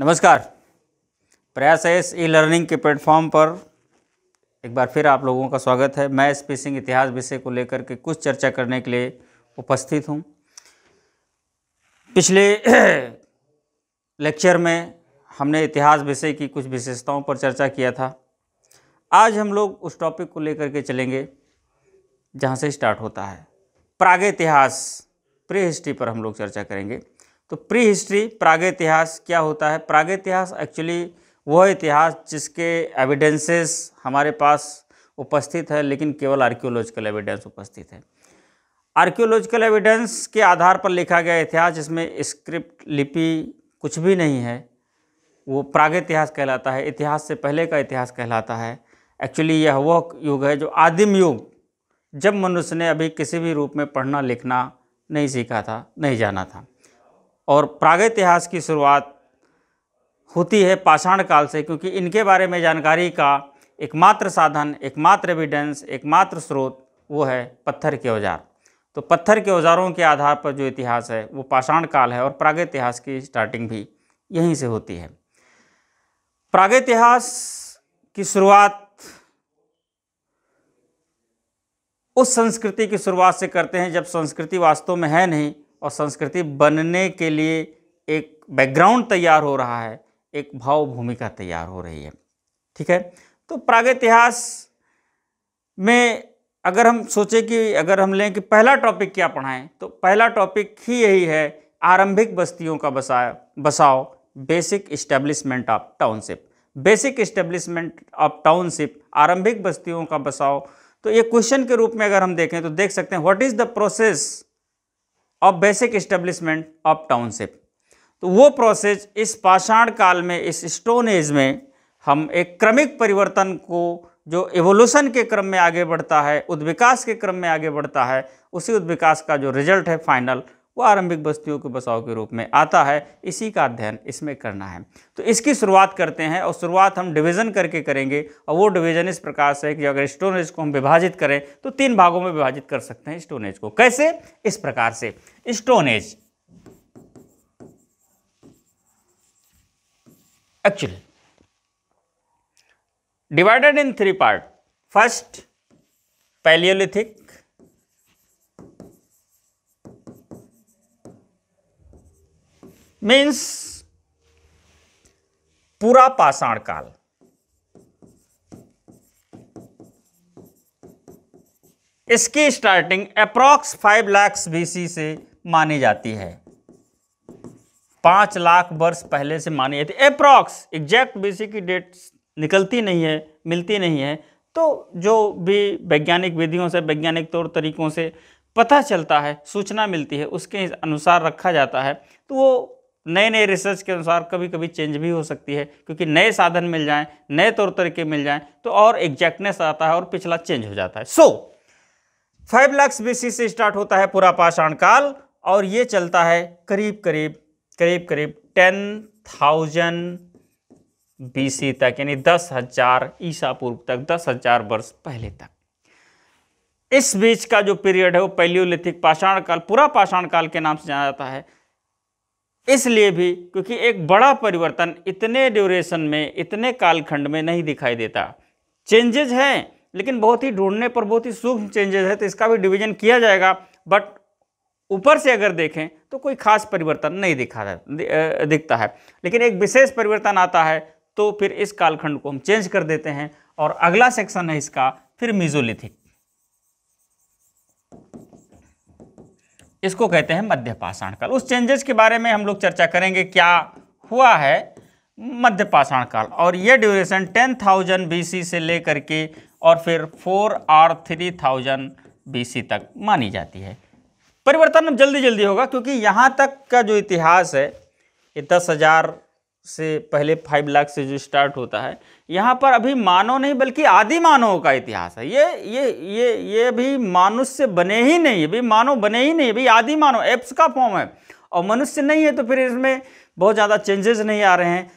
नमस्कार Prayas S e learning के platform पर एक बार फिर आप लोगों का स्वागत है मैं स्पेसिंग इतिहास विषय को लेकर के कुछ चर्चा करने के लिए उपस्थित हूँ पिछले लेक्चर में हमने इतिहास विषय की कुछ विशेषताओं पर चर्चा किया था आज हम लोग उस टॉपिक को लेकर के चलेंगे जहाँ से स्टार्ट होता है प्राग इतिहास प्री हिस्ट्री पर हम लोग चर्चा करेंगे तो प्री हिस्ट्री इतिहास क्या होता है इतिहास एक्चुअली वह इतिहास जिसके एविडेंसेस हमारे पास उपस्थित है लेकिन केवल आर्कियोलॉजिकल एविडेंस उपस्थित है आर्कियोलॉजिकल एविडेंस के आधार पर लिखा गया इतिहास जिसमें स्क्रिप्ट लिपि कुछ भी नहीं है वो इतिहास कहलाता है इतिहास से पहले का इतिहास कहलाता है एक्चुअली यह वह युग है जो आदिम युग जब मनुष्य ने अभी किसी भी रूप में पढ़ना लिखना नहीं सीखा था नहीं जाना था और प्रागैतिहास की शुरुआत होती है पाषाण काल से क्योंकि इनके बारे में जानकारी का एकमात्र साधन एकमात्र एविडेंस एकमात्र स्रोत वो है पत्थर के औजार तो पत्थर के औजारों के आधार पर जो इतिहास है वो पाषाण काल है और प्रागैतिहास की स्टार्टिंग भी यहीं से होती है प्रागैतिहास की शुरुआत उस संस्कृति की शुरुआत से करते हैं जब संस्कृति वास्तव में है नहीं और संस्कृति बनने के लिए एक बैकग्राउंड तैयार हो रहा है एक भाव भूमिका तैयार हो रही है ठीक है तो प्रागैतिहास में अगर हम सोचें कि अगर हम लें कि पहला टॉपिक क्या पढ़ाएं तो पहला टॉपिक ही यही है आरंभिक बस्तियों का बसाया बसाओ basic establishment of township basic establishment of township आरंभिक बस्तियों का बसाओ तो ये क्वेश्चन के रूप में अगर हम देखें तो देख सकते हैं what is the process of basic establishment of township तो वो प्रोसेस इस पाषाण काल में इस स्टोन एज में हम एक क्रमिक परिवर्तन को जो एवोल्यूशन के क्रम में आगे बढ़ता है उद्विकास के क्रम में आगे बढ़ता है उसी उद्विकास का जो रिजल्ट है फाइनल वो आरंभिक बस्तियों के बसाव के रूप में आता है इसी का अध्ययन इसमें करना है तो इसकी शुरुआत करते हैं और शुरुआत हम डिवीज़न करके करेंगे और वो डिवीज़न इस प्रकार से कि अगर स्टोन एज को हम विभाजित करें तो तीन भागों में विभाजित कर सकते हैं स्टोन एज को कैसे इस प्रकार से stone age actually divided in three part first palaeolithic means पूरा पाषाण काल इसकी starting approx five lakh BC से मानी जाती है पांच लाख वर्ष पहले से मानी जाती है अप्रॉक्स एग्जैक्ट बीसी की डेट निकलती नहीं है मिलती नहीं है तो जो भी वैज्ञानिक विधियों से वैज्ञानिक तौर तरीकों से पता चलता है सूचना मिलती है उसके अनुसार रखा जाता है तो वो नए नए रिसर्च के अनुसार कभी कभी चेंज भी हो सकती है क्योंकि नए साधन मिल जाएं नए तौर तरीके मिल जाएं तो और एग्जैक्टनेस आता है और पिछला चेंज हो जाता है सो फाइव लैक्स बीसी से स्टार्ट होता है पूरा पाषाण काल और ये चलता है करीब करीब करीब करीब टेन थाउजेंड बीसी तक यानी दस हजार ईसा पूर्व तक दस हजार वर्ष पहले तक इस बीच का जो पीरियड है वो पैलियोलिथिक पाषाण काल पूरा पाषाण काल के नाम से जाना जाता है इसलिए भी क्योंकि एक बड़ा परिवर्तन इतने ड्यूरेशन में इतने कालखंड में नहीं दिखाई देता चेंजेज हैं लेकिन बहुत ही ढूंढने पर बहुत ही सूक्ष्म चेंजेज है तो इसका भी डिवीजन किया जाएगा बट ऊपर से अगर देखें तो कोई खास परिवर्तन नहीं दिखा दि, दिखता है लेकिन एक विशेष परिवर्तन आता है तो फिर इस कालखंड को हम चेंज कर देते हैं और अगला सेक्शन है इसका फिर मिजोलिथिक इसको कहते हैं मध्य पाषाण काल उस चेंजेस के बारे में हम लोग चर्चा करेंगे क्या हुआ है मध्य पाषाण काल और ये ड्यूरेशन टेन थाउजेंड बी से लेकर के और फिर फोर और थ्री थाउजेंड बी तक मानी जाती है परिवर्तन अब जल्दी जल्दी होगा क्योंकि यहाँ तक का जो इतिहास है ये दस हज़ार से पहले फाइव लाख से जो स्टार्ट होता है यहाँ पर अभी मानव नहीं बल्कि आदि मानवों का इतिहास है ये ये ये ये भी मनुष्य बने ही नहीं है मानव बने ही नहीं अभी आदि मानव एप्स का फॉर्म है और मनुष्य नहीं है तो फिर इसमें बहुत ज़्यादा चेंजेस नहीं आ रहे हैं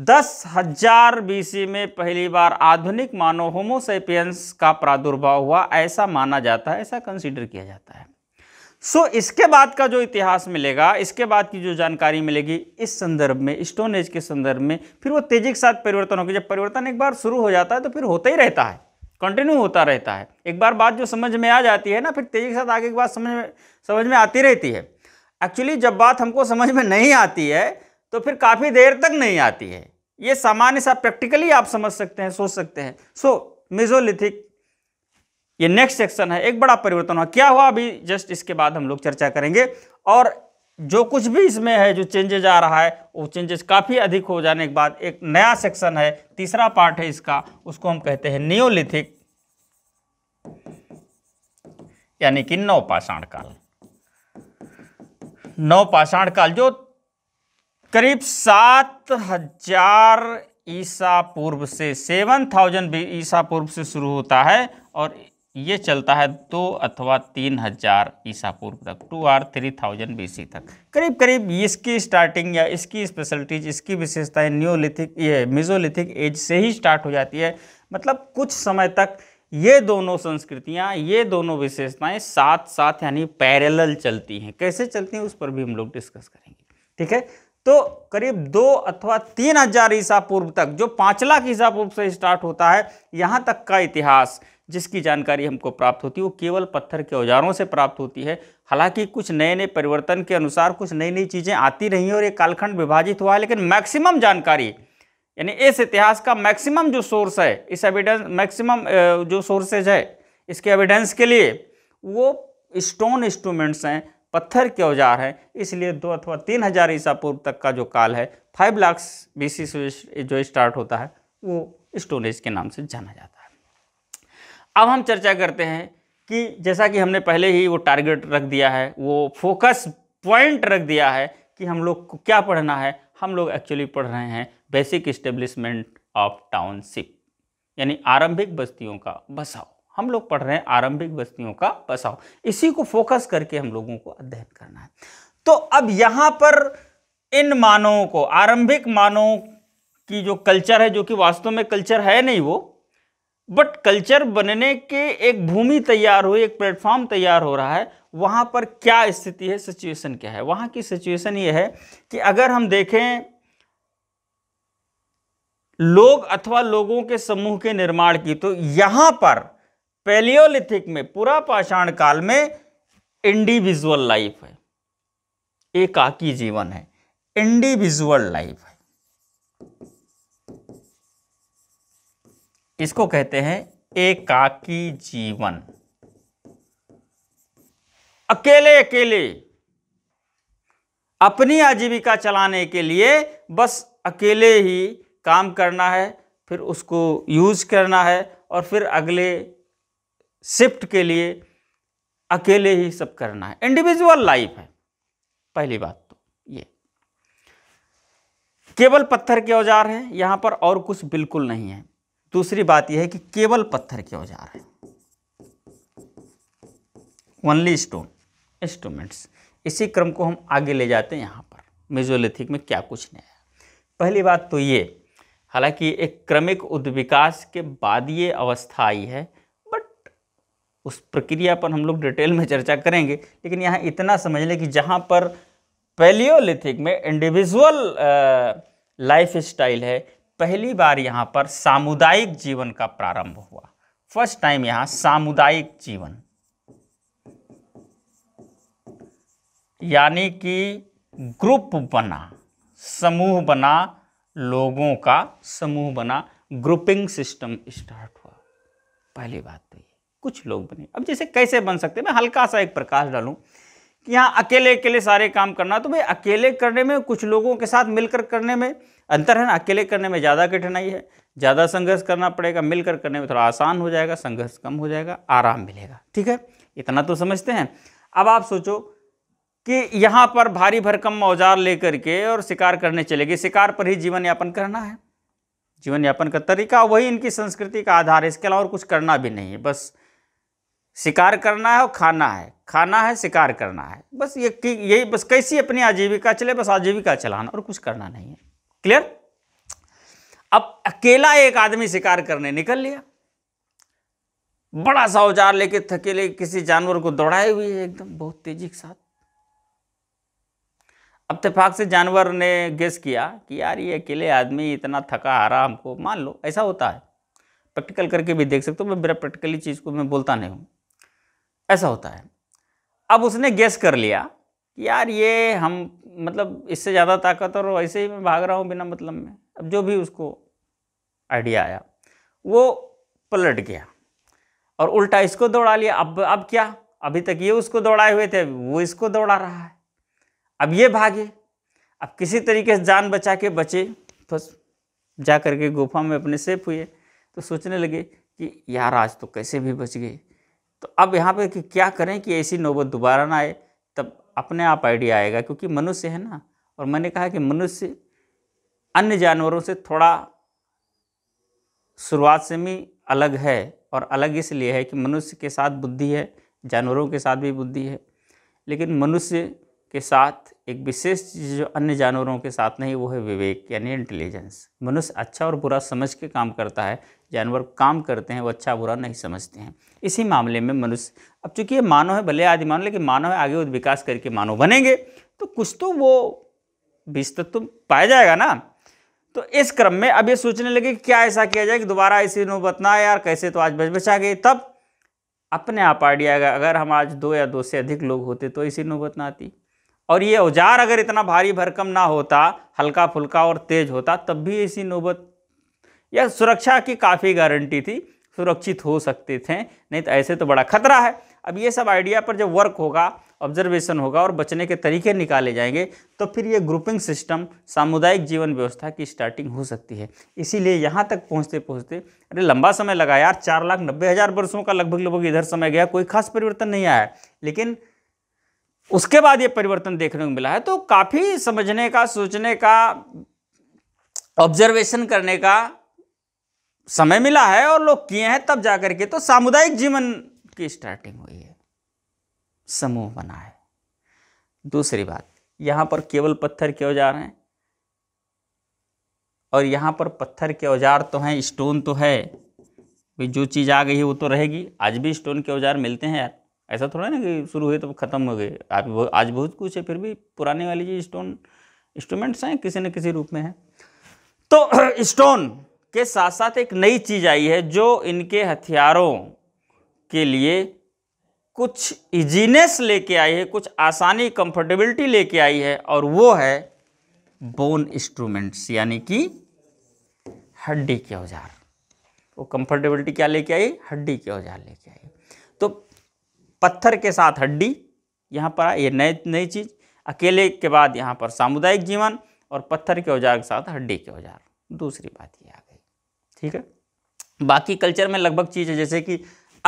दस हजार बीसी में पहली बार आधुनिक मानव होमोसेपियंस का प्रादुर्भाव हुआ ऐसा माना जाता है ऐसा कंसिडर किया जाता है सो इसके बाद का जो इतिहास मिलेगा इसके बाद की जो जानकारी मिलेगी इस संदर्भ में स्टोन एज के संदर्भ में फिर वो तेजी के साथ परिवर्तन होगी जब परिवर्तन एक बार शुरू हो जाता है तो फिर होता ही रहता है कंटिन्यू होता रहता है एक बार बात जो समझ में आ जाती है ना फिर तेजी के साथ आगे की बात समझ में समझ में आती रहती है एक्चुअली जब बात हमको समझ में नहीं आती है तो फिर काफ़ी देर तक नहीं आती है ये सामान्य सा प्रैक्टिकली आप समझ सकते हैं सोच सकते हैं सो मिजोलिथिक ये नेक्स्ट सेक्शन है एक बड़ा परिवर्तन हुआ क्या हुआ अभी जस्ट इसके बाद हम लोग चर्चा करेंगे और जो कुछ भी इसमें है जो चेंजेज आ रहा है वो चेंजेस काफ़ी अधिक हो जाने के बाद एक नया सेक्शन है तीसरा पार्ट है इसका उसको हम कहते हैं नियोलिथिक यानी कि नवपाषाण काल नवपाषाण काल जो करीब सात हजार ईसा पूर्व से सेवन थाउजेंड ईसा पूर्व से शुरू होता है और ये चलता है दो अथवा तीन हजार ईसा पूर्व तक two or three thousand B C तक करीब करीब इसकी स्टार्टिंग या इसकी स्पेशलिटीज इसकी विशेषताएं न्योलिथिक ये मिजोलिथिक एज से ही स्टार्ट हो जाती है मतलब कुछ समय तक ये दोनों संस्कृतियाँ ये दोनों विशेषताएं साथ साथ यानी पैरेलल चलती हैं कैसे चलती हैं उस पर भी हम लोग डिस्कस करेंगे ठीक है तो करीब दो अथवा तीन हजार ईसा पूर्व तक जो पाँच लाख ईसा पूर्व से स्टार्ट होता है यहाँ तक का इतिहास जिसकी जानकारी हमको प्राप्त होती है वो केवल पत्थर के औजारों से प्राप्त होती है हालांकि कुछ नए नए परिवर्तन के अनुसार कुछ नई नई चीज़ें आती रही हैं और ये कालखंड विभाजित हुआ है लेकिन मैक्सिमम जानकारी यानी इस इतिहास का मैक्सिमम जो सोर्स है इस एविडेंस मैक्सिमम जो सोर्सेज है इसके एविडेंस के लिए वो स्टोन इंस्ट्रूमेंट्स हैं पत्थर के औजार हैं इसलिए दो अथवा तीन हज़ार ईसा पूर्व तक का जो काल है फाइव लाख बी से जो स्टार्ट होता है वो स्टोनेज के नाम से जाना जाता है अब हम चर्चा करते हैं कि जैसा कि हमने पहले ही वो टारगेट रख दिया है वो फोकस पॉइंट रख दिया है कि हम लोग को क्या पढ़ना है हम लोग एक्चुअली पढ़ रहे हैं बेसिक इस्टेब्लिशमेंट ऑफ टाउनशिप यानी आरंभिक बस्तियों का बसाव हम लोग पढ़ रहे हैं आरंभिक बस्तियों का बसाव इसी को फोकस करके हम लोगों को अध्ययन करना है तो अब यहाँ पर इन मानवों को आरंभिक मानवों की जो कल्चर है जो कि वास्तव में कल्चर है नहीं वो बट कल्चर बनने के एक भूमि तैयार हुई एक प्लेटफॉर्म तैयार हो रहा है वहाँ पर क्या स्थिति है सिचुएशन क्या है वहाँ की सिचुएशन ये है कि अगर हम देखें लोग अथवा लोगों के समूह के निर्माण की तो यहाँ पर पेलियोलिथिक में पूरा पाषाण काल में इंडिविजुअल लाइफ है एकाकी जीवन है इंडिविजुअल लाइफ है इसको कहते हैं एकाकी जीवन अकेले अकेले अपनी आजीविका चलाने के लिए बस अकेले ही काम करना है फिर उसको यूज करना है और फिर अगले शिफ्ट के लिए अकेले ही सब करना है इंडिविजुअल लाइफ है पहली बात तो ये केवल पत्थर के औजार हैं यहाँ पर और कुछ बिल्कुल नहीं है दूसरी बात यह है कि केवल पत्थर के औजार हैं ओनली स्टोन इंस्ट्रूमेंट्स इसी क्रम को हम आगे ले जाते हैं यहाँ पर मेजोलिथिक में क्या कुछ नया पहली बात तो ये हालांकि एक क्रमिक उद्विकास के बाद ये अवस्था आई है बट उस प्रक्रिया पर हम लोग डिटेल में चर्चा करेंगे लेकिन यहाँ इतना समझ लें कि जहाँ पर पैलियोलिथिक में इंडिविजुअल लाइफ स्टाइल है पहली बार यहाँ पर सामुदायिक जीवन का प्रारंभ हुआ फर्स्ट टाइम यहाँ सामुदायिक जीवन यानी कि ग्रुप बना समूह बना लोगों का समूह बना ग्रुपिंग सिस्टम स्टार्ट हुआ पहली बात तो ये कुछ लोग बने अब जैसे कैसे बन सकते मैं हल्का सा एक प्रकाश डालूं कि यहाँ अकेले अकेले सारे काम करना तो भाई अकेले करने में कुछ लोगों के साथ मिलकर करने में अंतर है ना अकेले करने में ज़्यादा कठिनाई है ज़्यादा संघर्ष करना पड़ेगा मिलकर करने में थोड़ा आसान हो जाएगा संघर्ष कम हो जाएगा आराम मिलेगा ठीक है इतना तो समझते हैं अब आप सोचो कि यहाँ पर भारी भरकम औजार लेकर के और शिकार करने चले गए शिकार पर ही जीवन यापन करना है जीवन यापन का तरीका वही इनकी संस्कृति का आधार है इसके अलावा और कुछ करना भी नहीं है बस शिकार करना है और खाना है खाना है शिकार करना है बस ये यही बस कैसी अपनी आजीविका चले बस आजीविका चलाना और कुछ करना नहीं है क्लियर अब अकेला एक आदमी शिकार करने निकल लिया बड़ा सा औजार लेके थकेले किसी जानवर को दौड़ाए हुए है एकदम बहुत तेजी के साथ अब तफाक से जानवर ने गेस किया कि यार ये अकेले आदमी इतना थका हारा हमको मान लो ऐसा होता है प्रैक्टिकल करके भी देख सकते हो मैं बिना प्रैक्टिकली चीज़ को मैं बोलता नहीं हूं ऐसा होता है अब उसने गेस कर लिया कि यार ये हम मतलब इससे ज़्यादा ताकत और ऐसे ही मैं भाग रहा हूँ बिना मतलब में अब जो भी उसको आइडिया आया वो पलट गया और उल्टा इसको दौड़ा लिया अब अब क्या अभी तक ये उसको दौड़ाए हुए थे वो इसको दौड़ा रहा है अब ये भागे अब किसी तरीके से जान बचा के बचे बस जा कर के गुफा में अपने सेफ हुए तो सोचने लगे कि यार आज तो कैसे भी बच गए तो अब यहाँ पे कि क्या करें कि ऐसी नौबत दोबारा ना आए तब अपने आप आइडिया आएगा क्योंकि मनुष्य है ना और मैंने कहा कि मनुष्य अन्य जानवरों से थोड़ा शुरुआत से भी अलग है और अलग इसलिए है कि मनुष्य के साथ बुद्धि है जानवरों के साथ भी बुद्धि है लेकिन मनुष्य के साथ एक विशेष चीज़ जो अन्य जानवरों के साथ नहीं वो है विवेक यानी इंटेलिजेंस मनुष्य अच्छा और बुरा समझ के काम करता है जानवर काम करते हैं वो अच्छा बुरा नहीं समझते हैं इसी मामले में मनुष्य अब चूंकि ये मानव है भले आदि मानव लेकिन मानव है आगे वो विकास करके मानव बनेंगे तो कुछ तो वो बीज तत्व तो पाया जाएगा ना तो इस क्रम में अब ये सोचने लगे कि क्या ऐसा किया जाए कि दोबारा इसी नौबत ना यार कैसे तो आज बच बचा गए तब अपने आप आइडिया अगर हम आज दो या दो से अधिक लोग होते तो इसी नौबत ना आती और ये औजार अगर इतना भारी भरकम ना होता हल्का फुल्का और तेज होता तब भी ऐसी नौबत या सुरक्षा की काफ़ी गारंटी थी सुरक्षित हो सकते थे नहीं तो ऐसे तो बड़ा खतरा है अब ये सब आइडिया पर जब वर्क होगा ऑब्जर्वेशन होगा और बचने के तरीके निकाले जाएंगे तो फिर ये ग्रुपिंग सिस्टम सामुदायिक जीवन व्यवस्था की स्टार्टिंग हो सकती है इसीलिए यहाँ तक पहुँचते पहुँचते अरे लंबा समय लगा यार चार लाख नब्बे हज़ार वर्षों का लगभग लगभग इधर समय गया कोई खास परिवर्तन नहीं आया लेकिन उसके बाद ये परिवर्तन देखने को मिला है तो काफ़ी समझने का सोचने का ऑब्जर्वेशन करने का समय मिला है और लोग किए हैं तब जाकर के तो सामुदायिक जीवन की स्टार्टिंग हुई है समूह बना है दूसरी बात यहां पर केवल पत्थर के औजार हैं और यहां पर पत्थर के औजार तो हैं स्टोन तो है जो चीज़ आ गई है वो तो रहेगी आज भी स्टोन के औजार मिलते हैं यार ऐसा थोड़ा ना कि शुरू हुए तो ख़त्म हो गए आप आज बहुत कुछ है फिर भी पुराने वाली जी स्टोन इंस्ट्रूमेंट्स हैं किसी न किसी रूप में हैं तो स्टोन के साथ साथ एक नई चीज़ आई है जो इनके हथियारों के लिए कुछ इजीनेस लेके आई है कुछ आसानी कंफर्टेबिलिटी लेके आई है और वो है बोन इंस्ट्रूमेंट्स यानी कि हड्डी के औजार वो कंफर्टेबिलिटी क्या लेके आई हड्डी के औजार लेके आई पत्थर के साथ हड्डी यहाँ पर ये नई नई चीज़ अकेले के बाद यहाँ पर सामुदायिक जीवन और पत्थर के औजार के साथ हड्डी के औजार दूसरी बात ये आ गई ठीक है बाकी कल्चर में लगभग चीज़ है जैसे कि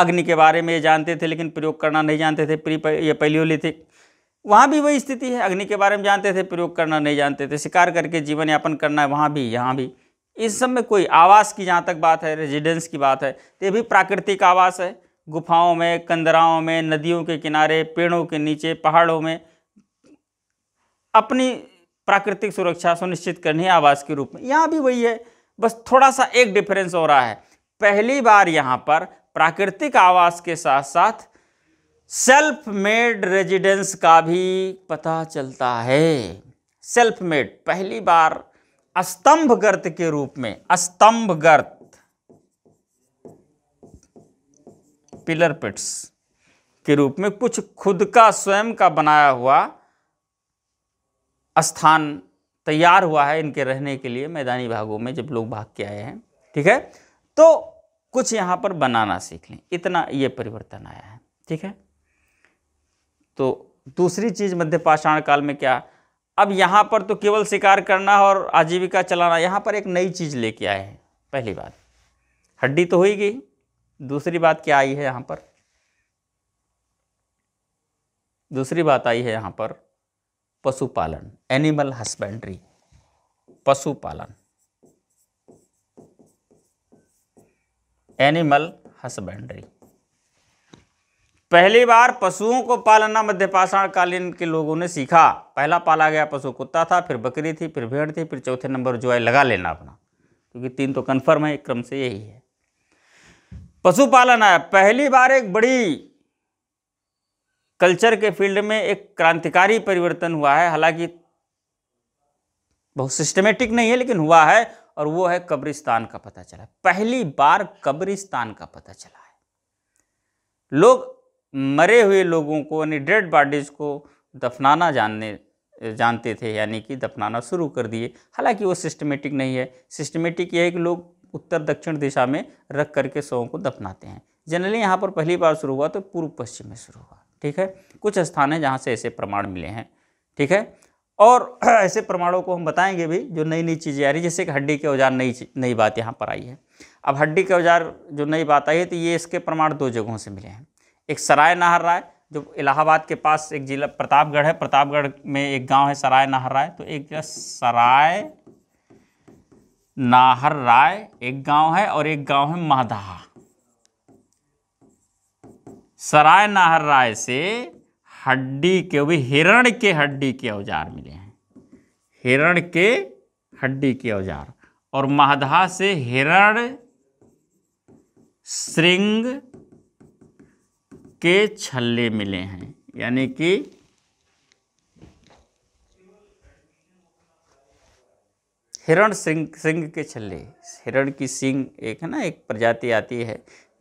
अग्नि के बारे में ये जानते थे लेकिन प्रयोग करना नहीं जानते थे प्री ये पैलियोलिथिक वहाँ भी वही स्थिति है अग्नि के बारे में जानते थे प्रयोग करना नहीं जानते थे शिकार करके जीवन यापन करना है वहाँ भी यहाँ भी इस सब में कोई आवास की जहाँ तक बात है रेजिडेंस की बात है तो ये भी प्राकृतिक आवास है गुफाओं में कंदराओं में नदियों के किनारे पेड़ों के नीचे पहाड़ों में अपनी प्राकृतिक सुरक्षा सुनिश्चित करनी है आवास के रूप में यहाँ भी वही है बस थोड़ा सा एक डिफरेंस हो रहा है पहली बार यहाँ पर प्राकृतिक आवास के साथ साथ सेल्फ मेड रेजिडेंस का भी पता चलता है सेल्फ मेड पहली बार स्तंभ गर्त के रूप में स्तंभ गर्त पिलर पिट्स के रूप में कुछ खुद का स्वयं का बनाया हुआ स्थान तैयार हुआ है इनके रहने के लिए मैदानी भागों में जब लोग भाग के आए हैं ठीक है तो कुछ यहाँ पर बनाना सीख लें इतना ये परिवर्तन आया है ठीक है तो दूसरी चीज़ मध्य पाषाण काल में क्या अब यहाँ पर तो केवल शिकार करना और आजीविका चलाना यहाँ पर एक नई चीज़ लेके आए हैं पहली बात हड्डी तो होगी दूसरी बात क्या आई है यहाँ पर दूसरी बात आई है यहाँ पर पशुपालन एनिमल हस्बेंड्री पशुपालन एनिमल हस्बेंड्री पहली बार पशुओं को पालना मध्यपाषाणकालीन कालीन के लोगों ने सीखा पहला पाला गया पशु कुत्ता था फिर बकरी थी फिर भेड़ थी फिर चौथे नंबर जो है लगा लेना अपना क्योंकि तीन तो कन्फर्म है क्रम से यही है पशुपालन आया पहली बार एक बड़ी कल्चर के फील्ड में एक क्रांतिकारी परिवर्तन हुआ है हालांकि बहुत सिस्टमेटिक नहीं है लेकिन हुआ है और वो है कब्रिस्तान का पता चला पहली बार कब्रिस्तान का पता चला है लोग मरे हुए लोगों को यानी डेड बॉडीज को दफनाना जानने जानते थे यानी कि दफनाना शुरू कर दिए हालांकि वो सिस्टमेटिक नहीं है सिस्टमेटिक यह है कि लोग उत्तर दक्षिण दिशा में रख करके शवों को दफनाते हैं जनरली यहाँ पर पहली बार शुरू हुआ तो पूर्व पश्चिम में शुरू हुआ ठीक है कुछ स्थान है जहाँ से ऐसे प्रमाण मिले हैं ठीक है और ऐसे प्रमाणों को हम बताएंगे भी जो नई नई चीज़ें आ रही जैसे कि हड्डी के औजार नई नई बात यहाँ पर आई है अब हड्डी के औजार जो नई बात आई है तो ये इसके प्रमाण दो जगहों से मिले हैं एक सराय नाहर राय जो इलाहाबाद के पास एक जिला प्रतापगढ़ है प्रतापगढ़ में एक गांव है सराय नाहर राय तो एक जिला सराय नाहर राय एक गांव है और एक गांव है महदहा सराय नाहर राय से हड्डी के भी हिरण के हड्डी के औजार मिले हैं हिरण के हड्डी के औजार और महदहा से हिरण श्रृंग के छल्ले मिले हैं यानी कि हिरण सिंह सिंह के छल्ले हिरण की सिंह एक है ना एक प्रजाति आती है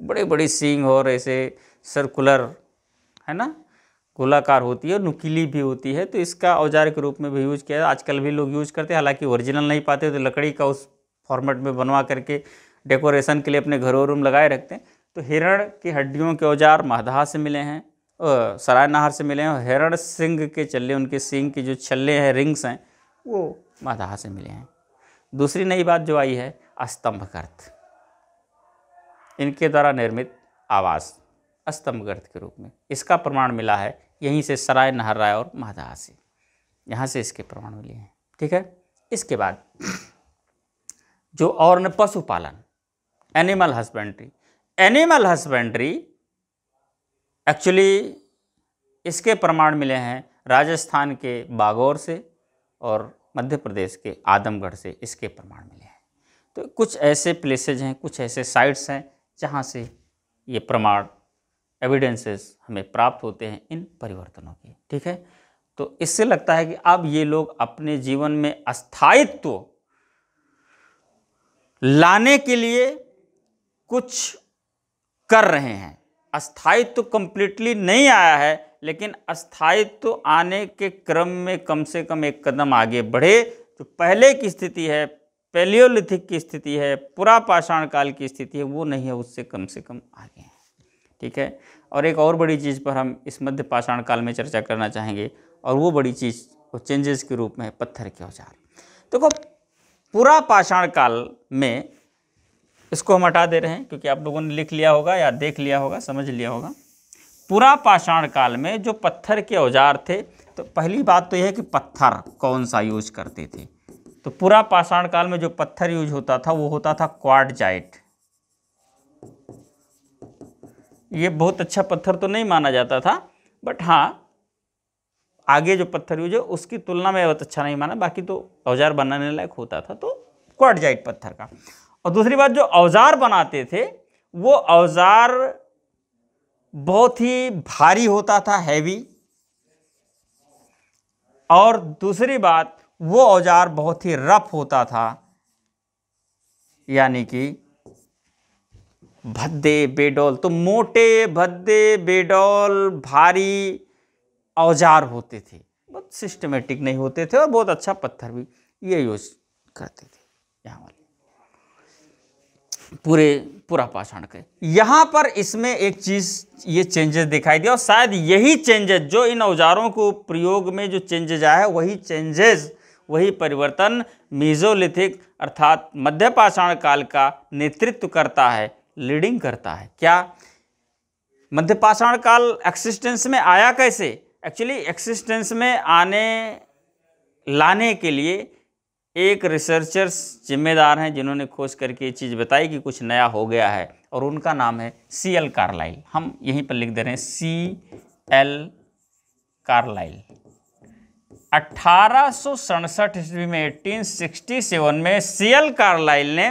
बड़े बड़े सिंह और ऐसे सर्कुलर है ना गोलाकार होती है और नुकीली भी होती है तो इसका औजार के रूप में भी यूज़ किया आजकल भी लोग यूज़ करते हैं हालांकि ओरिजिनल नहीं पाते तो लकड़ी का उस फॉर्मेट में बनवा करके डेकोरेशन के लिए अपने घरों रूम लगाए रखते हैं तो हिरण की हड्डियों के औजार महदहा से मिले हैं सराय नहर से मिले हैं और हिरण सिंह के चल्ले उनके सिंह के जो छल्ले हैं रिंग्स हैं वो महदहा से मिले हैं दूसरी नई बात जो आई है स्तंभगर्थ इनके द्वारा निर्मित आवास स्तंभगर्थ के रूप में इसका प्रमाण मिला है यहीं से सराय नहर राय और महादा से यहाँ से इसके प्रमाण मिले हैं ठीक है इसके बाद जो और न पशुपालन animal husbandry animal husbandry actually इसके प्रमाण मिले हैं राजस्थान के बागौर से और मध्य प्रदेश के आदमगढ़ से इसके प्रमाण मिले हैं तो कुछ ऐसे प्लेसेज हैं कुछ ऐसे साइट्स हैं जहाँ से ये प्रमाण एविडेंसेस हमें प्राप्त होते हैं इन परिवर्तनों के ठीक है तो इससे लगता है कि अब ये लोग अपने जीवन में अस्थायित्व लाने के लिए कुछ कर रहे हैं अस्थायित्व कंप्लीटली नहीं आया है लेकिन अस्थायित्व तो आने के क्रम में कम से कम एक कदम आगे बढ़े जो पहले की स्थिति है पेलियोलिथिक की स्थिति है पूरा पाषाण काल की स्थिति है वो नहीं है उससे कम से कम आगे हैं ठीक है और एक और बड़ी चीज़ पर हम इस मध्य पाषाण काल में चर्चा करना चाहेंगे और वो बड़ी चीज़ वो चेंजेस के रूप में पत्थर के औजार देखो तो पूरा पाषाण काल में इसको हम हटा दे रहे हैं क्योंकि आप लोगों ने लिख लिया होगा या देख लिया होगा समझ लिया होगा पूरा पाषाण काल में जो पत्थर के औजार थे तो पहली बात तो यह है कि पत्थर कौन सा यूज करते थे तो पूरा पाषाण काल में जो पत्थर यूज होता था वो होता था क्वाडजाइट ये बहुत अच्छा पत्थर तो नहीं माना जाता था बट हाँ आगे जो पत्थर यूज है उसकी तुलना में बहुत अच्छा नहीं माना बाकी तो औजार बनाने लायक होता था तो क्वाडजाइट पत्थर का और दूसरी बात जो औजार बनाते थे वो औजार बहुत ही भारी होता था हैवी और दूसरी बात वो औजार बहुत ही रफ होता था यानी कि भद्दे बेडोल तो मोटे भद्दे बेडोल भारी औजार होते थे बहुत सिस्टमेटिक नहीं होते थे और बहुत अच्छा पत्थर भी ये यूज करते थे यहाँ वाले पूरे पूरा पाषाण के यहाँ पर इसमें एक चीज़ ये चेंजेस दिखाई दिया और शायद यही चेंजेस जो इन औजारों को प्रयोग में जो चेंजेज आया है वही चेंजेस वही परिवर्तन मीजोलिथिक अर्थात मध्य पाषाण काल का नेतृत्व करता है लीडिंग करता है क्या मध्य पाषाण काल एक्सिस्टेंस में आया कैसे एक्चुअली एक्सिस्टेंस में आने लाने के लिए एक रिसर्चर्स जिम्मेदार हैं जिन्होंने खोज करके ये चीज़ बताई कि कुछ नया हो गया है और उनका नाम है सी एल कार्लाइल हम यहीं पर लिख दे रहे हैं सी एल कार्लाइल अट्ठारह ईस्वी में 1867 में सी एल कार्लाइल ने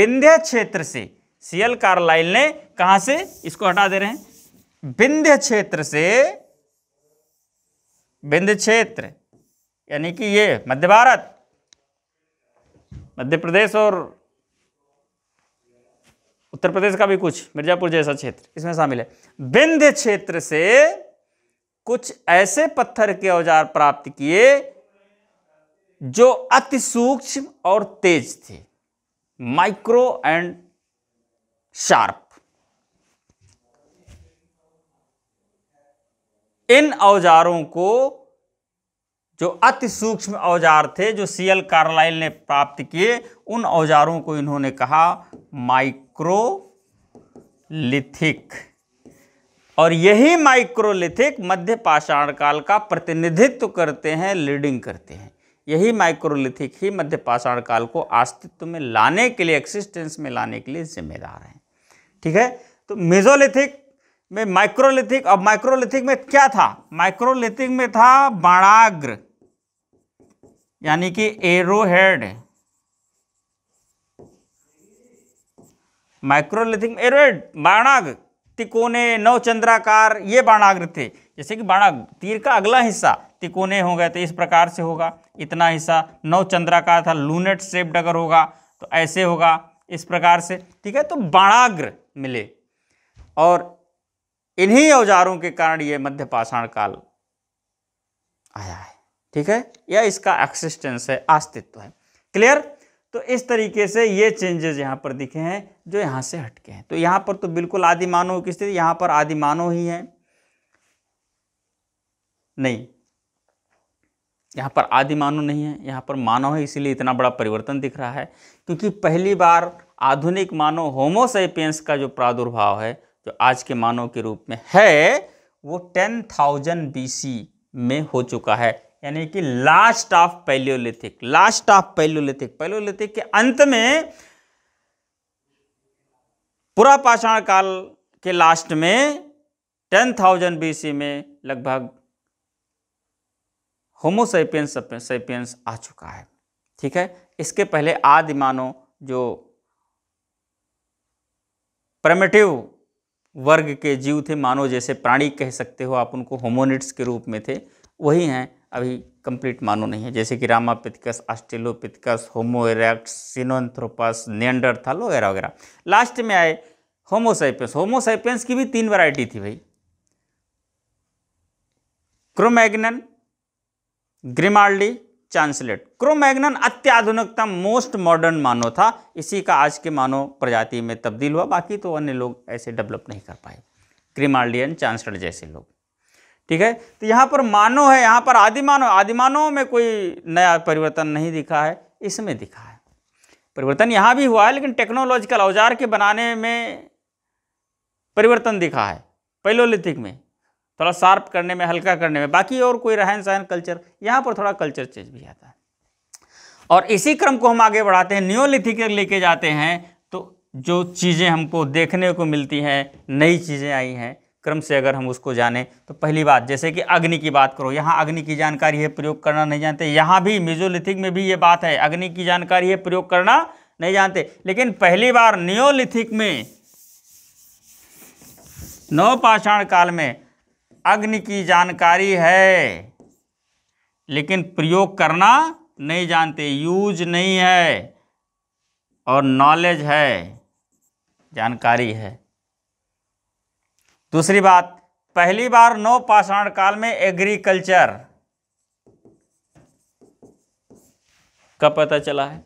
विंध्य क्षेत्र से सी एल कार्लाइल ने कहा से इसको हटा दे रहे हैं विंध्य क्षेत्र से विंध्य क्षेत्र यानी कि ये मध्य भारत मध्य प्रदेश और उत्तर प्रदेश का भी कुछ मिर्जापुर जैसा क्षेत्र इसमें शामिल है विंध्य क्षेत्र से कुछ ऐसे पत्थर के औजार प्राप्त किए जो अति सूक्ष्म और तेज थे माइक्रो एंड शार्प इन औजारों को जो अति सूक्ष्म औजार थे जो सी एल कार्लाइल ने प्राप्त किए उन औजारों को इन्होंने कहा माइक्रोलिथिक और यही माइक्रोलिथिक मध्य पाषाण काल का प्रतिनिधित्व करते हैं लीडिंग करते हैं यही माइक्रोलिथिक ही मध्य पाषाण काल को अस्तित्व में लाने के लिए एक्सिस्टेंस में लाने के लिए जिम्मेदार हैं ठीक है तो मेजोलिथिक में माइक्रोलिथिक और माइक्रोलिथिक में क्या था माइक्रोलिथिक में था बाणाग्र यानी कि एरोहेड माइक्रोलिथिक एरोहेड बाणाग तिकोने नवचंद्राकार चंद्राकार ये बाणाग्र थे जैसे कि बाणाग तीर का अगला हिस्सा तिकोने हो गए तो इस प्रकार से होगा इतना हिस्सा नवचंद्राकार चंद्राकार था लूनेट शेप्ड अगर होगा तो ऐसे होगा इस प्रकार से ठीक है तो बाणाग्र मिले और इन्हीं औजारों के कारण ये मध्य पाषाण काल आया है ठीक है या इसका एक्सिस्टेंस है अस्तित्व है क्लियर तो इस तरीके से ये चेंजेस यहाँ पर दिखे हैं जो यहाँ से हटके हैं तो यहाँ पर तो बिल्कुल आदि मानव की स्थिति यहाँ पर आदि मानव ही है नहीं यहाँ पर आदि मानव नहीं है यहाँ पर मानव है इसीलिए इतना बड़ा परिवर्तन दिख रहा है क्योंकि पहली बार आधुनिक मानव होमोसेपियंस का जो प्रादुर्भाव है जो आज के मानव के रूप में है वो टेन थाउजेंड बी में हो चुका है यानी कि last of palaeolithic last of palaeolithic palaeolithic के अंत में पूरा पाषाण काल के लास्ट में टेन थाउजेंड बीसी में लगभग होमोसाइपियंस साइपियंस आ चुका है ठीक है इसके पहले आदि मानो जो प्रमेटिव वर्ग के जीव थे मानव जैसे प्राणी कह सकते हो आप उनको होमोनिट्स के रूप में थे वही हैं अभी कंप्लीट मानो नहीं है जैसे कि Ramapithecus Australopithecus Homo erectus Sinanthropus Neanderthal वगैरह वगैरह लास्ट में आए होमोसाइपेंस होमोसाइपेंस की भी तीन वैरायटी थी भाई क्रोमैग्नन ग्रिमाल्डी चांसलेट क्रोमैग्नन अत्याधुनिकतम मोस्ट मॉडर्न मानव था इसी का आज के मानव प्रजाति में तब्दील हुआ बाकी तो अन्य लोग ऐसे डेवलप नहीं कर पाए क्रिमाल्डियन चांसलेट जैसे लोग ठीक है तो यहाँ पर मानव है यहाँ पर आदि मानव आदि में कोई नया परिवर्तन नहीं दिखा है इसमें दिखा है परिवर्तन यहाँ भी हुआ है लेकिन टेक्नोलॉजिकल औजार के बनाने में परिवर्तन दिखा है पैलोलिथिक में थोड़ा शार्प करने में हल्का करने में बाकी और कोई रहन सहन कल्चर यहाँ पर थोड़ा कल्चर चेंज भी आता है और इसी क्रम को हम आगे बढ़ाते हैं न्योलिथिक लेके जाते हैं तो जो चीज़ें हमको देखने को मिलती हैं नई चीज़ें आई हैं क्रम से अगर हम उसको जाने तो पहली बात जैसे कि अग्नि की बात करो यहाँ अग्नि की जानकारी है प्रयोग करना नहीं जानते यहाँ भी मिजोलिथिक में भी ये बात है अग्नि की जानकारी है प्रयोग करना नहीं जानते लेकिन पहली बार नियोलिथिक में नवपाषाण काल में अग्नि की जानकारी है लेकिन प्रयोग करना नहीं जानते यूज नहीं है और नॉलेज है जानकारी है दूसरी बात पहली बार नौ पाषाण काल में एग्रीकल्चर का पता चला है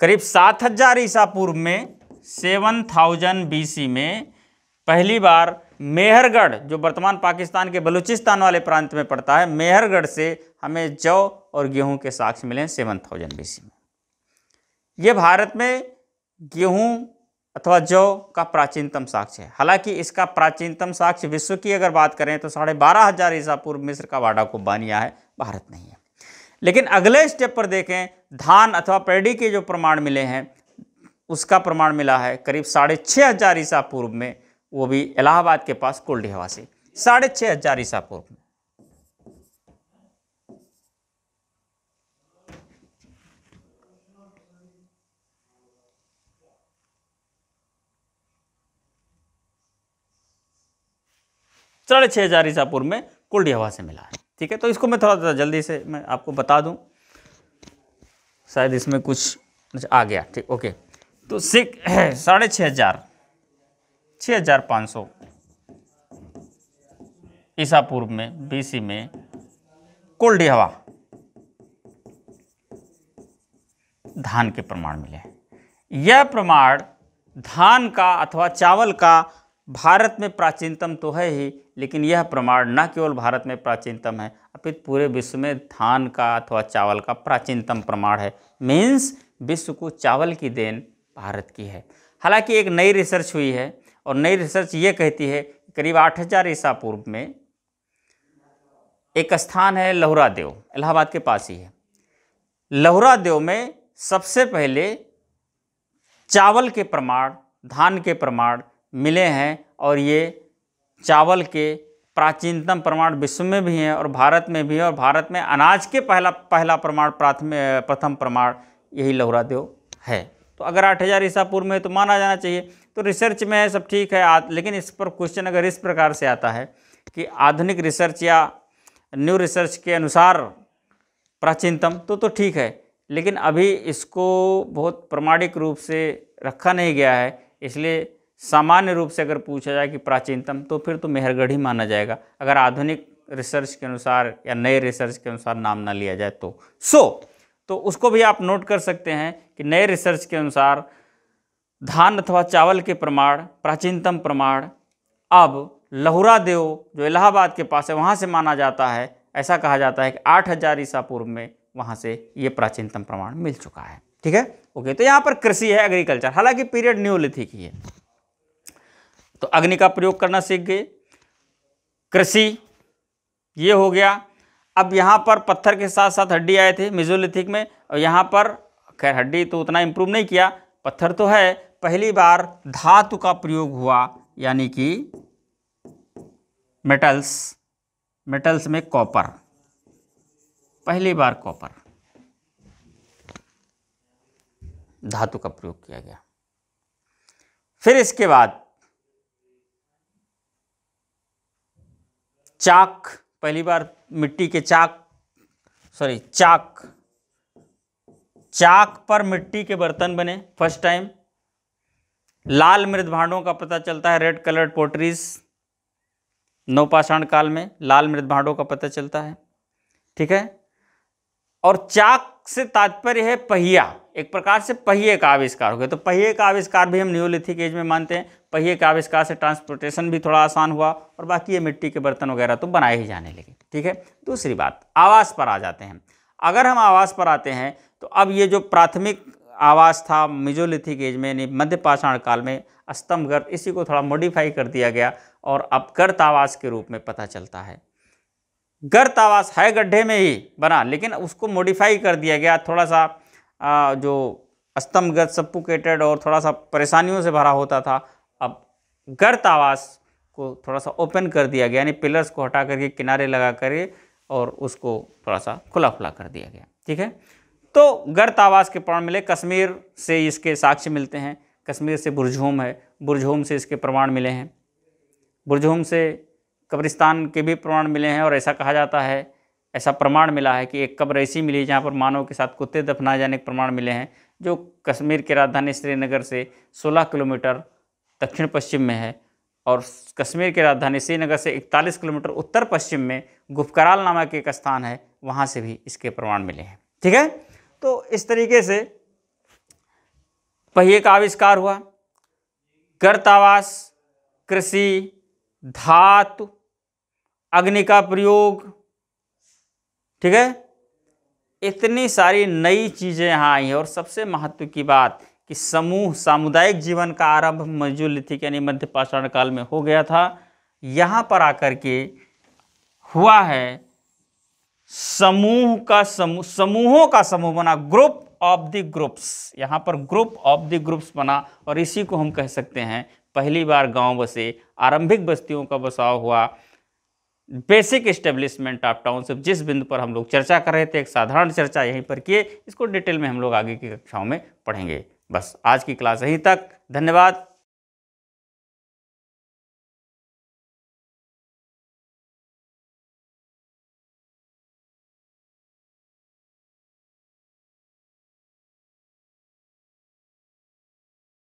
करीब सात हजार ईसा पूर्व में सेवन थाउजेंड बीसी में पहली बार मेहरगढ़ जो वर्तमान पाकिस्तान के बलूचिस्तान वाले प्रांत में पड़ता है मेहरगढ़ से हमें जौ और गेहूं के साक्ष्य मिले सेवन थाउजेंड बीसी में यह भारत में गेहूं अथवा जौ का प्राचीनतम साक्ष्य है हालांकि इसका प्राचीनतम साक्ष्य विश्व की अगर बात करें तो साढ़े बारह हज़ार ईसा पूर्व मिस्र का वाडा को बानिया है भारत नहीं है लेकिन अगले स्टेप पर देखें धान अथवा पेडी के जो प्रमाण मिले हैं उसका प्रमाण मिला है करीब साढ़े छः हज़ार ईसा पूर्व में वो भी इलाहाबाद के पास से साढ़े छः हज़ार ईसा पूर्व में साढ़े छः हज़ार ईसापुर में में हवा से मिला है ठीक है तो इसको मैं थोड़ा जल्दी से मैं आपको बता दूँ शायद इसमें कुछ आ गया ठीक ओके तो सिख साढ़े छः हज़ार छः हज़ार पाँच सौ ईसा पूर्व में बीसी में कोल्डी हवा धान के प्रमाण मिले यह प्रमाण धान का अथवा चावल का भारत में प्राचीनतम तो है ही लेकिन यह प्रमाण न केवल भारत में प्राचीनतम है अपित पूरे विश्व में धान का अथवा चावल का प्राचीनतम प्रमाण है मीन्स विश्व को चावल की देन भारत की है हालांकि एक नई रिसर्च हुई है और नई रिसर्च ये कहती है करीब 8000 ईसा पूर्व में एक स्थान है देव इलाहाबाद के पास ही है लहुरा देव में सबसे पहले चावल के प्रमाण धान के प्रमाण मिले हैं और ये चावल के प्राचीनतम प्रमाण विश्व में भी हैं और भारत में भी हैं और भारत में अनाज के पहला पहला प्रमाण प्राथमिक प्रथम प्रमाण यही देव है तो अगर आठ हज़ार ईसा पूर्व में तो माना जाना चाहिए तो रिसर्च में है सब ठीक है आ, लेकिन इस पर क्वेश्चन अगर इस प्रकार से आता है कि आधुनिक रिसर्च या न्यू रिसर्च के अनुसार प्राचीनतम तो तो ठीक है लेकिन अभी इसको बहुत प्रमाणिक रूप से रखा नहीं गया है इसलिए सामान्य रूप से अगर पूछा जाए कि प्राचीनतम तो फिर तो मेहरगढ़ ही माना जाएगा अगर आधुनिक रिसर्च के अनुसार या नए रिसर्च के अनुसार नाम ना लिया जाए तो सो so, तो उसको भी आप नोट कर सकते हैं कि नए रिसर्च के अनुसार धान अथवा चावल के प्रमाण प्राचीनतम प्रमाण अब लहुरा देव जो इलाहाबाद के पास है वहाँ से माना जाता है ऐसा कहा जाता है कि आठ हज़ार ईसा पूर्व में वहाँ से ये प्राचीनतम प्रमाण मिल चुका है ठीक है ओके तो यहाँ पर कृषि है एग्रीकल्चर हालांकि पीरियड न्यूलिथिक ही है तो अग्नि का प्रयोग करना सीख गए कृषि ये हो गया अब यहाँ पर पत्थर के साथ साथ हड्डी आए थे मिजोलिथिक में और यहाँ पर खैर हड्डी तो उतना इम्प्रूव नहीं किया पत्थर तो है पहली बार धातु का प्रयोग हुआ यानी कि मेटल्स मेटल्स में कॉपर पहली बार कॉपर धातु का प्रयोग किया गया फिर इसके बाद चाक पहली बार मिट्टी के चाक सॉरी चाक चाक पर मिट्टी के बर्तन बने फर्स्ट टाइम लाल मृद भांडों का पता चलता है रेड कलर्ड पोट्रीज नौपाषाण काल में लाल मृद भांडों का पता चलता है ठीक है और चाक से तात्पर्य है पहिया एक प्रकार से पहिए का आविष्कार हो गया तो पहिए का आविष्कार भी हम न्यूलिथिक एज में मानते हैं पहिए का आविष्कार से ट्रांसपोर्टेशन भी थोड़ा आसान हुआ और बाकी ये मिट्टी के बर्तन वगैरह तो बनाए ही जाने लगे ठीक है दूसरी बात आवास पर आ जाते हैं अगर हम आवास पर आते हैं तो अब ये जो प्राथमिक आवास था मिजोलिथिक एज में यानी मध्य पाषाण काल में स्तंभगर्त इसी को थोड़ा मॉडिफाई कर दिया गया और अब गर्त आवास के रूप में पता चलता है गर्त आवास है गड्ढे में ही बना लेकिन उसको मॉडिफाई कर दिया गया थोड़ा सा जो अस्तमगत सप्पुकेटेड और थोड़ा सा परेशानियों से भरा होता था अब गर्त आवास को थोड़ा सा ओपन कर दिया गया यानी पिलर्स को हटा करके किनारे लगा करके और उसको थोड़ा सा खुला खुला कर दिया गया ठीक है तो गर्त आवास के प्रमाण मिले कश्मीर से इसके साक्ष्य मिलते हैं कश्मीर से बुरझूम है बुरझूम से इसके प्रमाण मिले हैं बुरझूम से कब्रिस्तान के भी प्रमाण मिले हैं और ऐसा कहा जाता है ऐसा प्रमाण मिला है कि एक कब्र ऐसी मिली जहाँ पर मानव के साथ कुत्ते दफनाए जाने के प्रमाण मिले हैं जो कश्मीर की राजधानी श्रीनगर से 16 किलोमीटर दक्षिण पश्चिम में है और कश्मीर की राजधानी श्रीनगर से 41 किलोमीटर उत्तर पश्चिम में गुफकराल नामक एक स्थान है वहाँ से भी इसके प्रमाण मिले हैं ठीक है तो इस तरीके से पहिए का आविष्कार हुआ गर्तावास कृषि धातु अग्नि का प्रयोग ठीक है इतनी सारी नई चीज़ें यहाँ आई हैं और सबसे महत्व की बात कि समूह सामुदायिक जीवन का आरंभ थी यानी मध्य पाषाण काल में हो गया था यहाँ पर आकर के हुआ है समूह का समूह समूहों का समूह बना ग्रुप ऑफ द ग्रुप्स यहाँ पर ग्रुप ऑफ द ग्रुप्स बना और इसी को हम कह सकते हैं पहली बार गांव बसे आरंभिक बस्तियों का बसाव हुआ बेसिक इस्टेब्लिशमेंट ऑफ टाउनशिप जिस बिंदु पर हम लोग चर्चा कर रहे थे एक साधारण चर्चा यहीं पर किए इसको डिटेल में हम लोग आगे की कक्षाओं में पढ़ेंगे बस आज की क्लास यहीं तक धन्यवाद